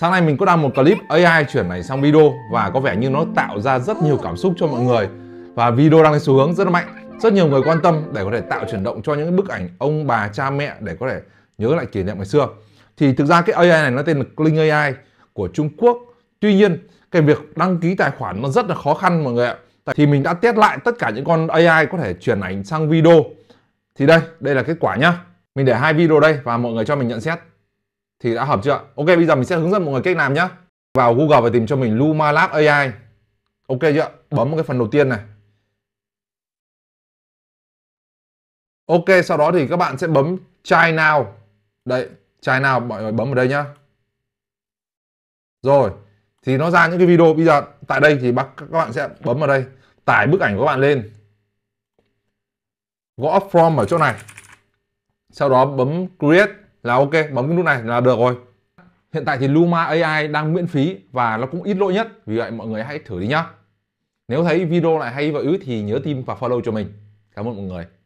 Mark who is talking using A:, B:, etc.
A: Sáng nay mình có đăng một clip AI chuyển này sang video và có vẻ như nó tạo ra rất nhiều cảm xúc cho mọi người và video đang lên xu hướng rất là mạnh. Rất nhiều người quan tâm để có thể tạo chuyển động cho những bức ảnh ông bà cha mẹ để có thể nhớ lại kỷ niệm ngày xưa. Thì thực ra cái AI này nó tên là Kling AI của Trung Quốc. Tuy nhiên, cái việc đăng ký tài khoản nó rất là khó khăn mọi người ạ. Thì mình đã test lại tất cả những con AI có thể chuyển ảnh sang video. Thì đây, đây là kết quả nhá. Mình để hai video đây và mọi người cho mình nhận xét thì đã hợp chưa ok bây giờ mình sẽ hướng dẫn mọi người cách làm nhé. vào google và tìm cho mình luma lab ai ok chưa bấm một cái phần đầu tiên này ok sau đó thì các bạn sẽ bấm try now đấy try now mọi người bấm vào đây nhá rồi thì nó ra những cái video bây giờ tại đây thì bác các bạn sẽ bấm vào đây tải bức ảnh của các bạn lên gõ from ở chỗ này sau đó bấm create là ok bấm cái nút này là được rồi hiện tại thì Luma AI đang miễn phí và nó cũng ít lỗi nhất vì vậy mọi người hãy thử đi nhá nếu thấy video lại hay và ứ thì nhớ tim và follow cho mình cảm ơn mọi người